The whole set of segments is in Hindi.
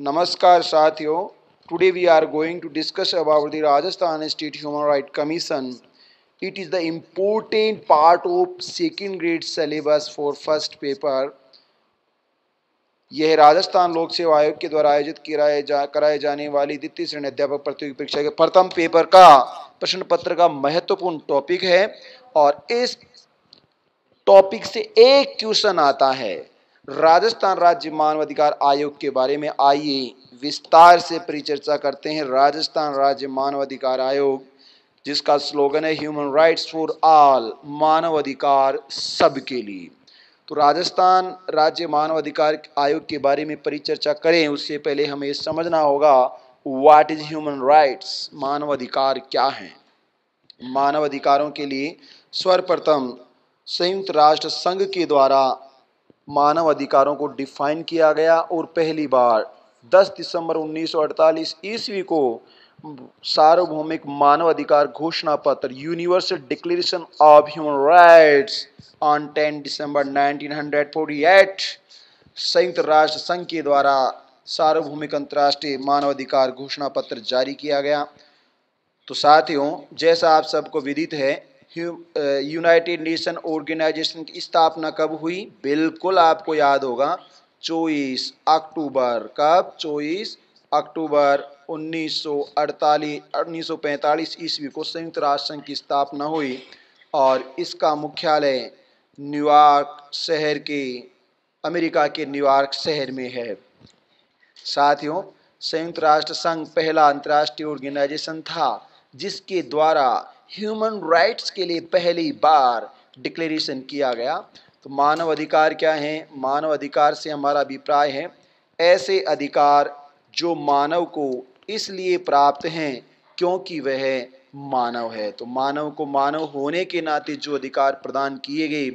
नमस्कार साथियों today we are going to discuss about the Rajasthan state human right commission it is the important part of second grade syllabus for first paper यह राजस्थान लोक सेवा आयोग के द्वारा आयोजित कराए जा कराए जाने वाली द्वितीय श्रेणी अध्यापक प्रतियोगी परीक्षा के प्रथम पेपर का प्रश्न पत्र का महत्वपूर्ण टॉपिक है और इस टॉपिक से एक क्वेश्चन आता है राजस्थान राज्य मानवाधिकार आयोग के बारे में आइए विस्तार से परिचर्चा करते हैं राजस्थान राज्य मानवाधिकार आयोग जिसका स्लोगन है ह्यूमन राइट्स फॉर ऑल मानव अधिकार सबके लिए तो राजस्थान राज्य मानवाधिकार आयोग के बारे में परिचर्चा करें उससे पहले हमें समझना होगा व्हाट इज़ ह्यूमन राइट्स मानवाधिकार क्या हैं मानवाधिकारों के लिए सर्वप्रथम संयुक्त राष्ट्र संघ के द्वारा मानव अधिकारों को डिफाइन किया गया और पहली बार 10 दिसंबर 1948 ईस्वी को सार्वभौमिक मानव अधिकार घोषणा पत्र universal declaration of human rights on 10 दिसंबर 1948 संयुक्त राष्ट्र संघ के द्वारा सार्वभौमिक अंतर्राष्ट्रीय मानवाधिकार घोषणा पत्र जारी किया गया तो साथियों जैसा आप सबको विदित है यूनाइटेड नेशन ऑर्गेनाइजेशन की स्थापना कब हुई बिल्कुल आपको याद होगा चौबीस अक्टूबर कब चौबीस अक्टूबर 1948 1945 ईस्वी को संयुक्त राष्ट्र संघ की स्थापना हुई और इसका मुख्यालय न्यूयॉर्क शहर के अमेरिका के न्यूयॉर्क शहर में है साथियों संयुक्त राष्ट्र संघ पहला अंतर्राष्ट्रीय ऑर्गेनाइजेशन था जिसके द्वारा ह्यूमन राइट्स के लिए पहली बार डिक्लेरेशन किया गया तो मानव अधिकार क्या हैं मानव अधिकार से हमारा अभिप्राय है ऐसे अधिकार जो मानव को इसलिए प्राप्त हैं क्योंकि वह मानव है तो मानव को मानव होने के नाते जो अधिकार प्रदान किए गए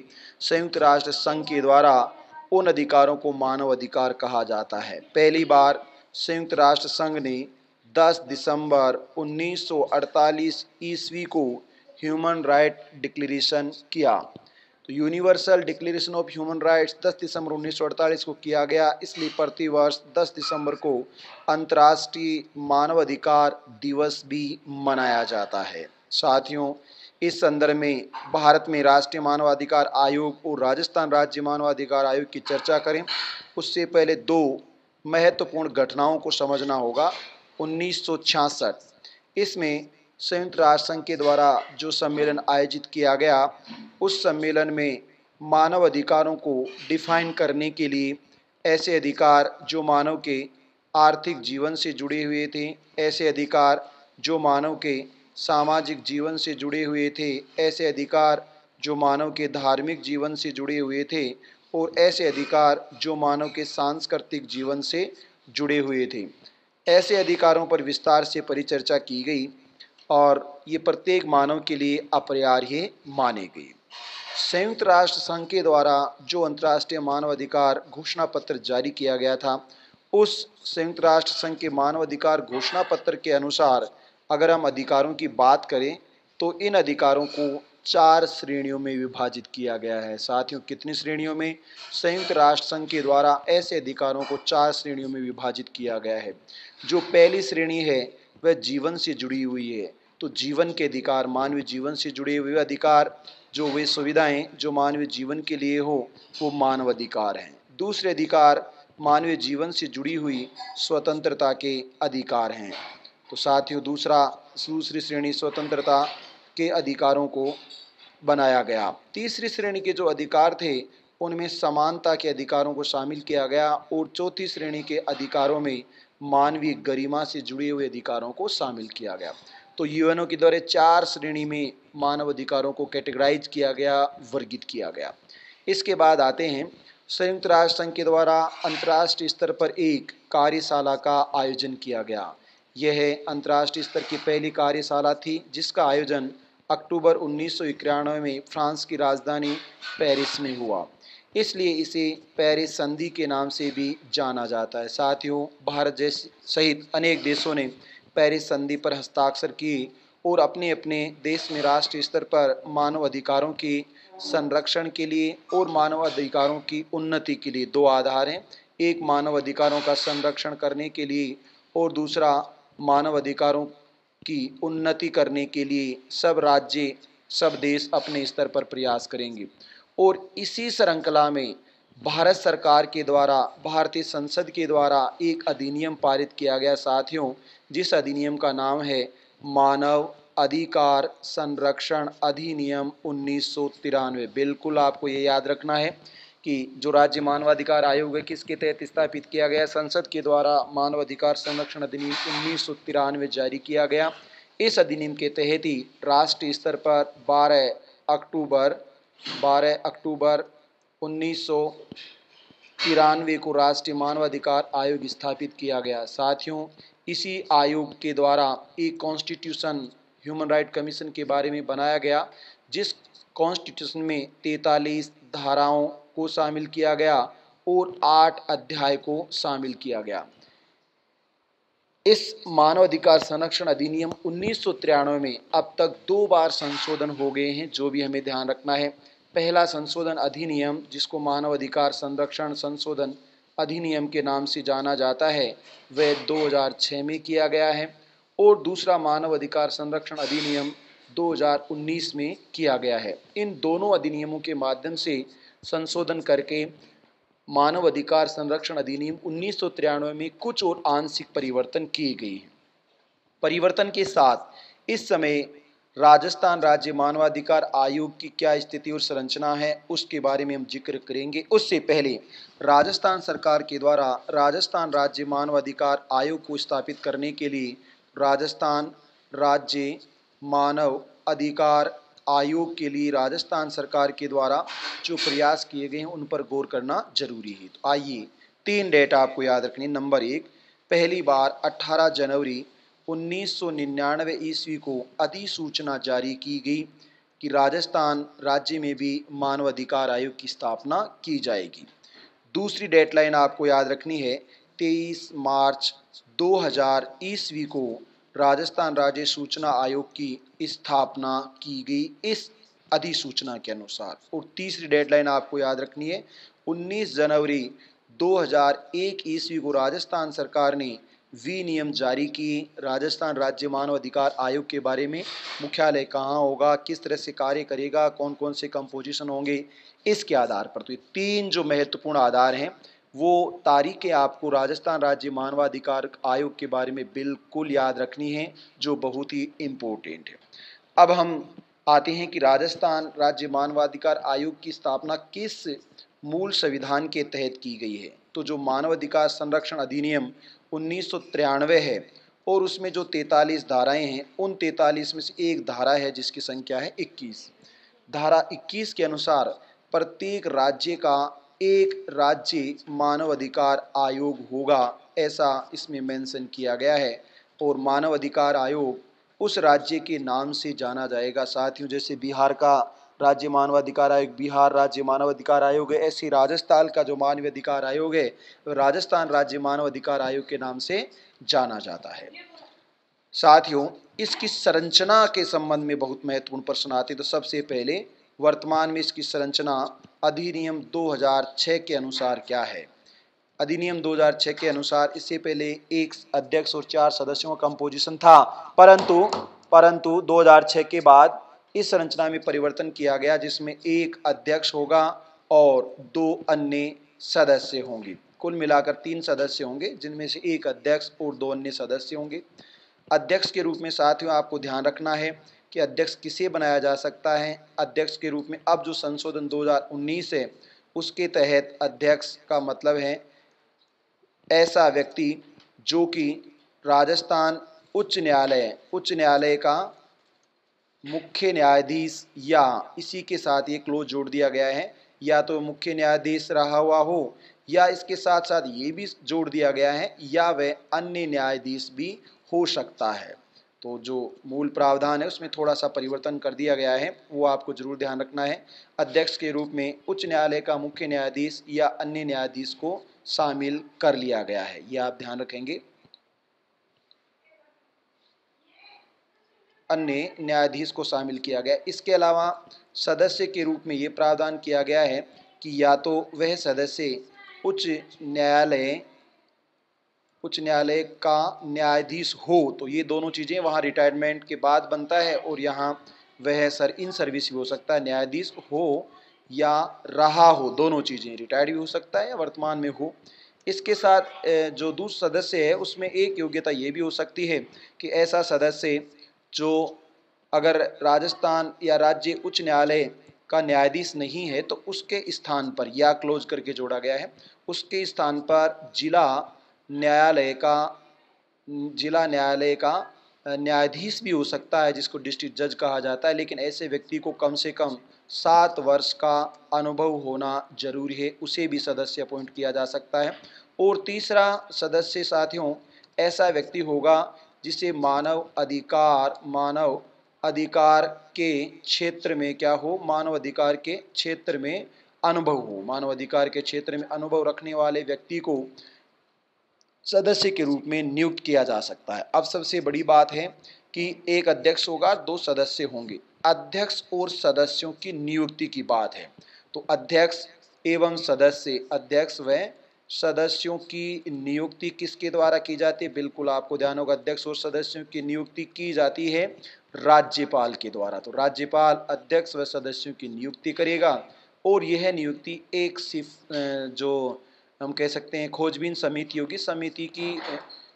संयुक्त राष्ट्र संघ के द्वारा उन अधिकारों को मानव अधिकार कहा जाता है पहली बार संयुक्त राष्ट्र संघ ने 10 दिसंबर 1948 ईस्वी को ह्यूमन राइट डिक्लेरेशन किया तो universal declaration of human rights 10 दिसंबर 1948 को किया गया इसलिए प्रतिवर्ष 10 दिसंबर को अंतर्राष्ट्रीय मानवाधिकार दिवस भी मनाया जाता है साथियों इस संदर्भ में भारत में राष्ट्रीय मानवाधिकार आयोग और राजस्थान राज्य मानवाधिकार आयोग की चर्चा करें उससे पहले दो महत्वपूर्ण घटनाओं को समझना होगा उन्नीस इसमें संयुक्त राष्ट्र संघ के द्वारा जो सम्मेलन आयोजित किया गया उस सम्मेलन में मानव अधिकारों को डिफाइन करने के लिए ऐसे अधिकार जो मानव के आर्थिक जीवन से जुड़े हुए थे ऐसे अधिकार जो मानव के सामाजिक जीवन से जुड़े हुए थे ऐसे अधिकार जो मानव के धार्मिक जीवन से जुड़े हुए थे और ऐसे अधिकार जो मानव के सांस्कृतिक जीवन से जुड़े हुए थे ऐसे अधिकारों पर विस्तार से परिचर्चा की गई और ये प्रत्येक मानव के लिए अपरिहार्य माने गए संयुक्त राष्ट्र संघ के द्वारा जो अंतर्राष्ट्रीय मानवाधिकार घोषणा पत्र जारी किया गया था उस संयुक्त राष्ट्र संघ के मानवाधिकार घोषणा पत्र के अनुसार अगर हम अधिकारों की बात करें तो इन अधिकारों को चार श्रेणियों में विभाजित किया गया है साथियों कितनी श्रेणियों में संयुक्त राष्ट्र संघ के द्वारा ऐसे अधिकारों को चार श्रेणियों में विभाजित किया गया है जो पहली श्रेणी है वह जीवन से जुड़ी हुई है तो जीवन के अधिकार मानवीय जीवन से जुड़े हुए अधिकार जो वे सुविधाएं जो मानवीय जीवन के लिए हो वो मानव अधिकार हैं दूसरे अधिकार मानवीय जीवन से जुड़ी हुई स्वतंत्रता के अधिकार हैं तो साथियों दूसरा दूसरी श्रेणी स्वतंत्रता के अधिकारों को बनाया गया तीसरी श्रेणी के जो अधिकार थे उनमें समानता के अधिकारों को शामिल किया गया और चौथी श्रेणी के अधिकारों में मानवीय गरिमा से जुड़े हुए अधिकारों को शामिल किया गया तो यूएनओ के द्वारा चार श्रेणी में मानव अधिकारों को कैटेगराइज किया गया वर्गित किया गया इसके बाद आते हैं संयुक्त राष्ट्र संघ के द्वारा अंतर्राष्ट्रीय स्तर पर एक कार्यशाला का आयोजन किया गया यह अंतर्राष्ट्रीय स्तर की पहली कार्यशाला थी जिसका आयोजन अक्टूबर उन्नीस में फ्रांस की राजधानी पेरिस में हुआ इसलिए इसे पेरिस संधि के नाम से भी जाना जाता है साथियों भारत जैसे सहित अनेक देशों ने पेरिस संधि पर हस्ताक्षर किए और अपने अपने देश में राष्ट्रीय स्तर पर मानव अधिकारों के संरक्षण के लिए और मानव अधिकारों की उन्नति के लिए दो आधार हैं एक मानव अधिकारों का संरक्षण करने के लिए और दूसरा मानव अधिकारों की उन्नति करने के लिए सब राज्य सब देश अपने स्तर पर प्रयास करेंगे और इसी श्रृंखला में भारत सरकार के द्वारा भारतीय संसद के द्वारा एक अधिनियम पारित किया गया साथियों जिस अधिनियम का नाम है मानव अधिकार संरक्षण अधिनियम उन्नीस बिल्कुल आपको ये याद रखना है कि जो राज्य मानवाधिकार आयोग है किसके तहत स्थापित किया गया संसद के द्वारा मानवाधिकार संरक्षण अधिनियम उन्नीस सौ तिरानवे जारी किया गया इस अधिनियम के तहत ही राष्ट्रीय स्तर पर 12 अक्टूबर 12 अक्टूबर उन्नीस सौ तिरानवे को राष्ट्रीय मानवाधिकार आयोग स्थापित किया गया साथियों इसी आयोग के द्वारा एक कॉन्स्टिट्यूशन ह्यूमन राइट कमीशन के बारे में बनाया गया जिस कॉन्स्टिट्यूशन में तैतालीस धाराओं को शामिल किया गया और आठ अध्याय को शामिल किया गया इस मानव अधिकार संरक्षण अधिनियम उन्नीस में अब तक दो बार संशोधन हो गए हैं जो भी हमें ध्यान रखना है पहला संशोधन अधिनियम जिसको मानव अधिकार संरक्षण संशोधन अधिनियम के नाम से जाना जाता है वह 2006 में किया गया है और दूसरा मानव अधिकार संरक्षण अधिनियम 2019 में किया गया है इन दोनों अधिनियमों के माध्यम से संशोधन करके मानव अधिकार संरक्षण अधिनियम उन्नीस में कुछ और आंशिक परिवर्तन किए गए हैं परिवर्तन के साथ इस समय राजस्थान राज्य मानवाधिकार आयोग की क्या स्थिति और संरचना है उसके बारे में हम जिक्र करेंगे उससे पहले राजस्थान सरकार के द्वारा राजस्थान राज्य मानवाधिकार आयोग को स्थापित करने के लिए राजस्थान राज्य मानव अधिकार आयोग के लिए राजस्थान सरकार के द्वारा जो प्रयास किए गए हैं उन पर गौर करना जरूरी है तो आइए तीन डेट आपको याद रखनी नंबर एक पहली बार 18 जनवरी 1999 ईस्वी को अधिसूचना जारी की गई कि राजस्थान राज्य में भी मानवाधिकार आयोग की स्थापना की जाएगी दूसरी डेडलाइन आपको याद रखनी है 23 मार्च 2000 ईस्वी को राजस्थान राज्य सूचना आयोग की स्थापना की गई इस अधिसूचना के अनुसार और तीसरी डेडलाइन आपको याद रखनी है 19 जनवरी 2001 ईस्वी को राजस्थान सरकार ने वी नियम जारी की राजस्थान राज्य मानव अधिकार आयोग के बारे में मुख्यालय कहाँ होगा किस तरह से कार्य करेगा कौन कौन से कंपोजिशन होंगे इसके आधार पर तो ये तीन जो महत्वपूर्ण आधार हैं वो तारीखें आपको राजस्थान राज्य मानवाधिकार आयोग के बारे में बिल्कुल याद रखनी है जो बहुत ही इम्पोर्टेंट है अब हम आते हैं कि राजस्थान राज्य मानवाधिकार आयोग की स्थापना किस मूल संविधान के तहत की गई है तो जो मानवाधिकार संरक्षण अधिनियम उन्नीस है और उसमें जो 43 धाराएं हैं उन 43 में से एक धारा है जिसकी संख्या है 21 धारा 21 के अनुसार प्रत्येक राज्य का एक राज्य मानवाधिकार आयोग होगा ऐसा इसमें मेंशन किया गया है और मानव अधिकार आयोग उस राज्य के नाम से जाना जाएगा साथियों जैसे बिहार का राज्य मानवाधिकार आयोग बिहार राज्य मानवाधिकार आयोग है ऐसे राजस्थान का जो मानवाधिकार आयोग है राजस्थान राज्य मानवाधिकार आयोग के नाम से जाना जाता है साथियों इसकी संरचना के संबंध में बहुत महत्वपूर्ण प्रश्न आते तो सबसे पहले वर्तमान में इसकी संरचना अधिनियम 2006 के अनुसार क्या है अधिनियम 2006 के अनुसार इससे पहले एक अध्यक्ष और चार सदस्यों का कंपोजिशन था परंतु परंतु 2006 के बाद इस संरचना में परिवर्तन किया गया जिसमें एक अध्यक्ष होगा और दो अन्य सदस्य होंगे कुल मिलाकर तीन सदस्य होंगे जिनमें से एक अध्यक्ष और दो अन्य सदस्य होंगे अध्यक्ष के रूप में साथियों आपको ध्यान रखना है कि अध्यक्ष किसे बनाया जा सकता है अध्यक्ष के रूप में अब जो संशोधन 2019 है उसके तहत अध्यक्ष का मतलब है ऐसा व्यक्ति जो कि राजस्थान उच्च न्यायालय उच्च न्यायालय का मुख्य न्यायाधीश या इसी के साथ ये क्लोज जोड़ दिया गया है या तो मुख्य न्यायाधीश रहा हुआ हो या इसके साथ साथ ये भी जोड़ दिया गया है या वह अन्य न्यायाधीश भी हो सकता है तो जो मूल प्रावधान है उसमें थोड़ा सा परिवर्तन कर दिया गया है वो आपको ज़रूर ध्यान रखना है अध्यक्ष के रूप में उच्च न्यायालय का मुख्य न्यायाधीश या अन्य न्यायाधीश को शामिल कर लिया गया है ये आप ध्यान रखेंगे अन्य न्यायाधीश को शामिल किया गया इसके अलावा सदस्य के रूप में ये प्रावधान किया गया है कि या तो वह सदस्य उच्च न्यायालय उच्च न्यायालय का न्यायाधीश हो तो ये दोनों चीज़ें वहाँ रिटायरमेंट के बाद बनता है और यहाँ वह सर इन सर्विस भी हो सकता है न्यायाधीश हो या रहा हो दोनों चीज़ें रिटायर्ड भी हो सकता है या वर्तमान में हो इसके साथ जो दूसरा सदस्य है उसमें एक योग्यता ये भी हो सकती है कि ऐसा सदस्य जो अगर राजस्थान या राज्य उच्च न्यायालय का न्यायाधीश नहीं है तो उसके स्थान पर या क्लोज करके जोड़ा गया है उसके स्थान पर जिला न्यायालय का जिला न्यायालय का न्यायाधीश भी हो सकता है जिसको डिस्ट्रिक्ट जज कहा जाता है लेकिन ऐसे व्यक्ति को कम से कम सात वर्ष का अनुभव होना जरूरी है उसे भी सदस्य अपॉइंट किया जा सकता है और तीसरा सदस्य साथियों ऐसा व्यक्ति होगा जिसे मानव अधिकार मानव अधिकार के क्षेत्र में क्या हो मानव अधिकार के क्षेत्र में अनुभव हो मानव अधिकार के क्षेत्र में अनुभव रखने वाले व्यक्ति को सदस्य के रूप में नियुक्त किया जा सकता है अब सबसे बड़ी बात है कि एक अध्यक्ष होगा दो सदस्य होंगे अध्यक्ष और सदस्यों की नियुक्ति की बात है तो अध्यक्ष एवं सदस्य अध्यक्ष व सदस्यों की नियुक्ति किसके द्वारा की जाती है बिल्कुल आपको ध्यान होगा अध्यक्ष और सदस्यों की नियुक्ति की जाती है राज्यपाल के द्वारा तो राज्यपाल अध्यक्ष व सदस्यों की नियुक्ति करेगा और यह नियुक्ति एक सिफ जो हम कह सकते हैं खोजबीन समिति होगी समिति की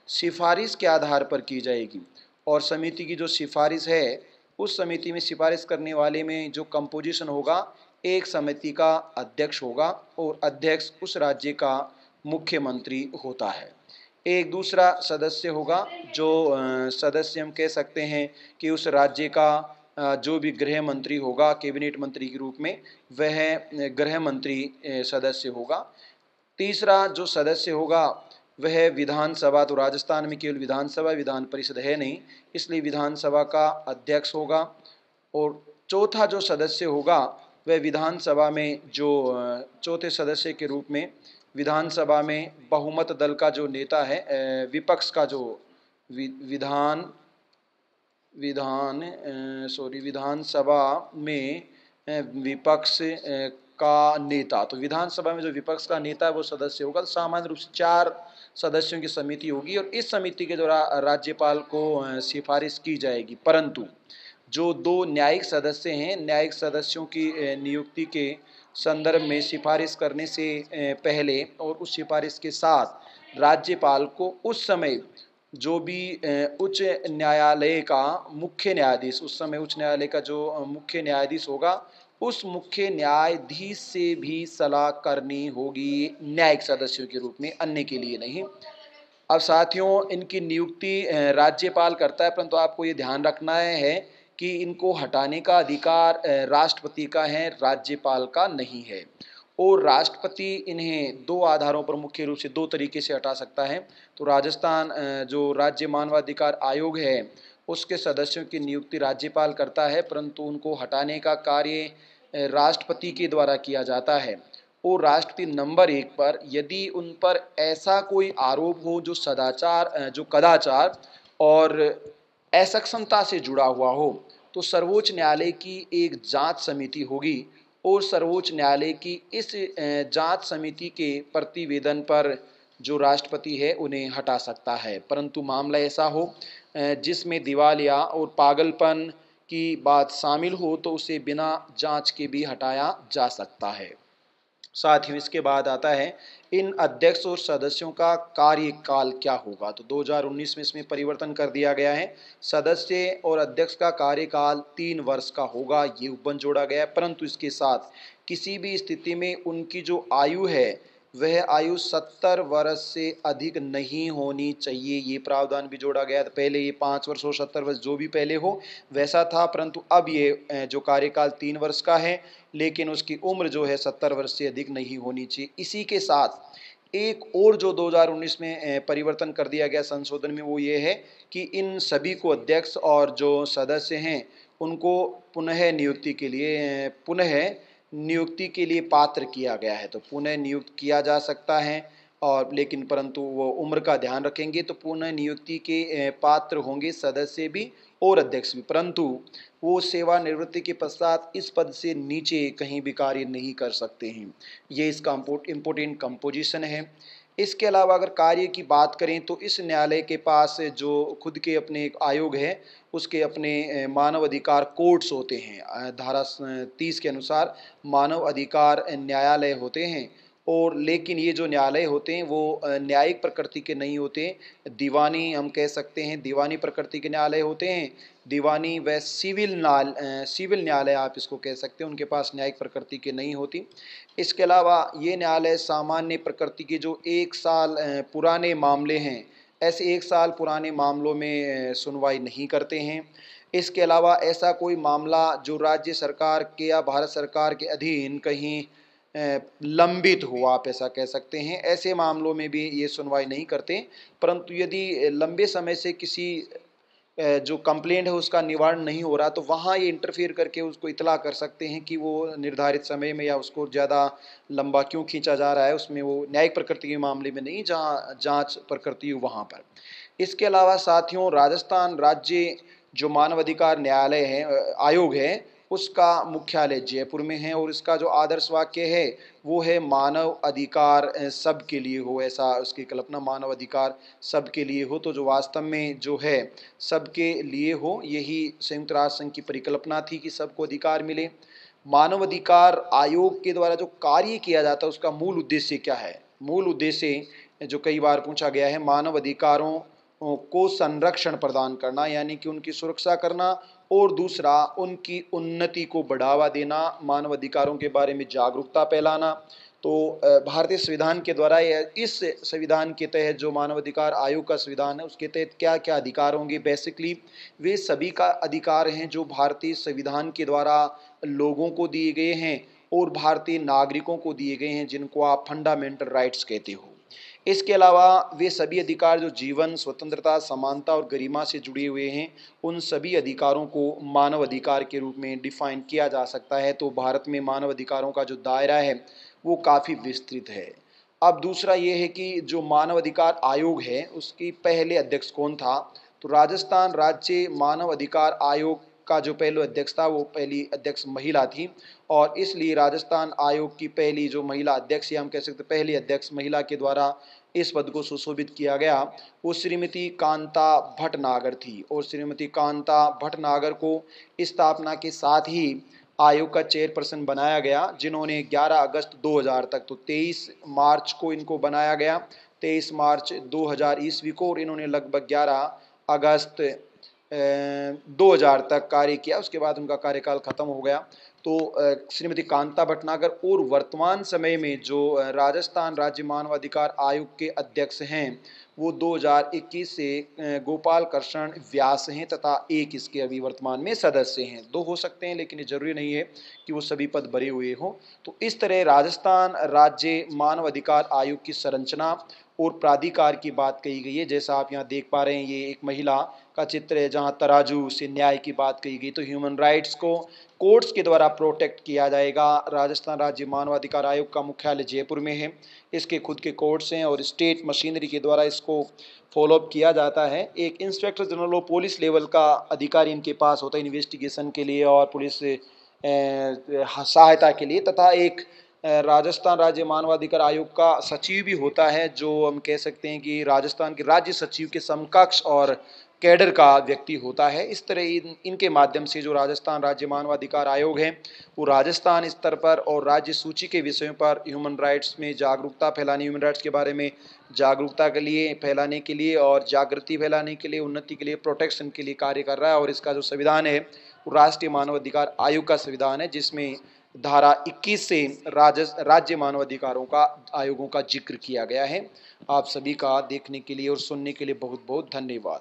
सिफारिश के आधार पर की जाएगी और समिति की जो सिफारिश है उस समिति में सिफारिश करने वाले में जो कंपोजिशन होगा एक समिति का अध्यक्ष होगा और अध्यक्ष उस राज्य का मुख्यमंत्री होता है एक दूसरा सदस्य होगा जो सदस्य हम कह सकते हैं कि उस राज्य का जो भी गृह मंत्री होगा कैबिनेट मंत्री के रूप में वह गृह मंत्री सदस्य होगा तीसरा जो सदस्य होगा वह विधानसभा तो राजस्थान में केवल विधानसभा विधान परिषद है नहीं इसलिए विधानसभा का अध्यक्ष होगा और चौथा जो सदस्य होगा वह विधानसभा में जो चौथे सदस्य के रूप में विधानसभा में बहुमत दल का जो नेता है विपक्ष का जो विधान विधान सॉरी विधानसभा में विपक्ष का नेता तो विधानसभा में जो विपक्ष का नेता है वो सदस्य होगा तो सामान्य रूप से चार सदस्यों की समिति होगी और इस समिति के द्वारा राज्यपाल को सिफारिश की जाएगी परंतु जो दो न्यायिक सदस्य हैं न्यायिक सदस्यों की नियुक्ति के संदर्भ में सिफारिश करने से पहले और उस सिफारिश के साथ राज्यपाल को उस समय जो भी उच्च न्यायालय का मुख्य न्यायाधीश उस समय उच्च न्यायालय का जो मुख्य न्यायाधीश होगा उस मुख्य न्यायाधीश से भी सलाह करनी होगी न्यायिक सदस्यों के रूप में अन्य के लिए नहीं अब साथियों इनकी नियुक्ति राज्यपाल करता है परंतु आपको ये ध्यान रखना है कि इनको हटाने का अधिकार राष्ट्रपति का है राज्यपाल का नहीं है और राष्ट्रपति इन्हें दो आधारों पर मुख्य रूप से दो तरीके से हटा सकता है तो राजस्थान जो राज्य मानवाधिकार आयोग है उसके सदस्यों की नियुक्ति राज्यपाल करता है परंतु उनको हटाने का कार्य राष्ट्रपति के द्वारा किया जाता है और राष्ट्रपति नंबर एक पर यदि उन पर ऐसा कोई आरोप हो जो सदाचार जो कदाचार और असक्षमता से जुड़ा हुआ हो तो सर्वोच्च न्यायालय की एक जांच समिति होगी और सर्वोच्च न्यायालय की इस जांच समिति के प्रतिवेदन पर जो राष्ट्रपति है उन्हें हटा सकता है परंतु मामला ऐसा हो जिसमें दिवालिया और पागलपन की बात शामिल हो तो उसे बिना जांच के भी हटाया जा सकता है साथ ही इसके बाद आता है इन अध्यक्ष और सदस्यों का कार्यकाल क्या होगा तो 2019 में इसमें परिवर्तन कर दिया गया है सदस्य और अध्यक्ष का कार्यकाल तीन वर्ष का होगा ये उपबन जोड़ा गया है परंतु इसके साथ किसी भी स्थिति में उनकी जो आयु है वह आयु सत्तर वर्ष से अधिक नहीं होनी चाहिए ये प्रावधान भी जोड़ा गया था पहले ये पाँच वर्ष हो सत्तर वर्ष जो भी पहले हो वैसा था परंतु अब ये जो कार्यकाल तीन वर्ष का है लेकिन उसकी उम्र जो है सत्तर वर्ष से अधिक नहीं होनी चाहिए इसी के साथ एक और जो 2019 में परिवर्तन कर दिया गया संशोधन में वो ये है कि इन सभी को अध्यक्ष और जो सदस्य हैं उनको पुनः नियुक्ति के लिए पुनः नियुक्ति के लिए पात्र किया गया है तो पुनः नियुक्त किया जा सकता है और लेकिन परंतु वो उम्र का ध्यान रखेंगे तो पुनः नियुक्ति के पात्र होंगे सदस्य भी और अध्यक्ष भी परंतु वो सेवानिवृत्ति के पश्चात इस पद से नीचे कहीं भी कार्य नहीं कर सकते हैं ये इसका इम्पोर्टेंट कंपोजिशन है इसके अलावा अगर कार्य की बात करें तो इस न्यायालय के पास जो खुद के अपने एक आयोग है उसके अपने मानव अधिकार कोर्ट्स होते हैं धारा तीस के अनुसार मानव अधिकार न्यायालय होते हैं और लेकिन ये जो न्यायालय होते हैं वो न्यायिक प्रकृति के नहीं होते दीवानी हम कह सकते हैं दीवानी प्रकृति के न्यायालय होते हैं दीवानी व सिविल नाल सिविल न्यायालय आप इसको कह सकते हैं उनके पास न्यायिक प्रकृति के नहीं होती इसके अलावा ये न्यायालय सामान्य प्रकृति के जो एक साल पुराने मामले हैं ऐसे एक साल पुराने मामलों में सुनवाई नहीं करते हैं इसके अलावा ऐसा कोई मामला जो राज्य सरकार के या भारत सरकार के अधीन कहीं लंबित हुआ आप ऐसा कह सकते हैं ऐसे मामलों में भी ये सुनवाई नहीं करते परंतु यदि लंबे समय से किसी जो कंप्लेंट है उसका निवारण नहीं हो रहा तो वहाँ ये इंटरफेयर करके उसको इतला कर सकते हैं कि वो निर्धारित समय में या उसको ज़्यादा लंबा क्यों खींचा जा रहा है उसमें वो न्यायिक प्रकृति के मामले में नहीं जहाँ जाँच प्रकृति हो वहाँ पर इसके अलावा साथियों राजस्थान राज्य जो मानवाधिकार न्यायालय है आयोग है उसका मुख्यालय जयपुर में है और इसका जो आदर्श वाक्य है वो है मानव अधिकार सब के लिए हो ऐसा उसकी कल्पना मानव अधिकार सब के लिए हो तो जो वास्तव में जो है सब के लिए हो यही संयुक्त राष्ट्र संघ की परिकल्पना थी कि सबको अधिकार मिले मानव अधिकार आयोग के द्वारा जो कार्य किया जाता है उसका मूल उद्देश्य क्या है मूल उद्देश्य जो कई बार पूछा गया है मानव अधिकारों को संरक्षण प्रदान करना यानी कि उनकी सुरक्षा करना और दूसरा उनकी उन्नति को बढ़ावा देना मानवाधिकारों के बारे में जागरूकता फैलाना तो भारतीय संविधान के द्वारा इस संविधान के तहत जो मानवाधिकार आयोग का संविधान है उसके तहत क्या क्या अधिकार होंगे बेसिकली वे सभी का अधिकार हैं जो भारतीय संविधान के द्वारा लोगों को दिए गए हैं और भारतीय नागरिकों को दिए गए हैं जिनको आप फंडामेंटल राइट्स कहते हो इसके अलावा वे सभी अधिकार जो जीवन स्वतंत्रता समानता और गरिमा से जुड़े हुए हैं उन सभी अधिकारों को मानव अधिकार के रूप में डिफाइन किया जा सकता है तो भारत में मानव अधिकारों का जो दायरा है वो काफ़ी विस्तृत है अब दूसरा ये है कि जो मानव अधिकार आयोग है उसकी पहले अध्यक्ष कौन था तो राजस्थान राज्य मानव अधिकार आयोग का जो पहले अध्यक्ष था वो पहली अध्यक्ष महिला थी और इसलिए राजस्थान आयोग की पहली जो महिला अध्यक्ष या हम कह सकते पहली अध्यक्ष महिला के द्वारा इस पद को सुशोभित किया गया वो श्रीमती कांता भटनागर थी और श्रीमती कांता भटनागर को स्थापना के साथ ही आयोग का चेयरपर्सन बनाया गया जिन्होंने 11 अगस्त 2000 तक तो 23 मार्च को इनको बनाया गया 23 मार्च 2000 ईस्वी को और इन्होंने लगभग 11 अगस्त 2000 तक कार्य किया उसके बाद उनका कार्यकाल ख़त्म हो गया तो श्रीमती कांता भटनागर और वर्तमान समय में जो राजस्थान राज्य मानवाधिकार आयोग के अध्यक्ष हैं वो 2021 से गोपाल कृष्ण व्यास हैं तथा एक इसके अभी वर्तमान में सदस्य हैं दो हो सकते हैं लेकिन ये जरूरी नहीं है कि वो सभी पद भरे हुए हों तो इस तरह राजस्थान राज्य मानवाधिकार आयोग की संरचना और प्राधिकार की बात कही गई है जैसा आप यहाँ देख पा रहे हैं ये एक महिला का चित्र है जहाँ तराजू से न्याय की बात कही गई तो ह्यूमन राइट्स को कोर्ट्स के द्वारा प्रोटेक्ट किया जाएगा राजस्थान राज्य मानवाधिकार आयोग का मुख्यालय जयपुर में है इसके खुद के कोर्ट्स हैं और स्टेट मशीनरी के द्वारा इसको फॉलोअप किया जाता है एक इंस्पेक्टर जनरल और पुलिस लेवल का अधिकारी इनके पास होता है इन्वेस्टिगेशन के लिए और पुलिस सहायता के लिए तथा एक राजस्थान राज्य मानवाधिकार आयोग का सचिव भी होता है जो हम कह सकते हैं कि राजस्थान के राज्य सचिव के समकक्ष और कैडर का व्यक्ति होता है इस तरह इन इनके माध्यम से जो राजस्थान राज्य मानवाधिकार आयोग है वो राजस्थान स्तर पर और राज्य सूची के विषयों पर ह्यूमन राइट्स में जागरूकता फैलाने ह्यूमन राइट्स के बारे में जागरूकता के लिए फैलाने के लिए और जागृति फैलाने के लिए उन्नति के लिए प्रोटेक्शन के लिए कार्य कर रहा है और इसका जो संविधान है वो राष्ट्रीय मानवाधिकार आयोग का संविधान है जिसमें धारा 21 से राज्य मानवाधिकारों का आयोगों का जिक्र किया गया है आप सभी का देखने के लिए और सुनने के लिए बहुत बहुत धन्यवाद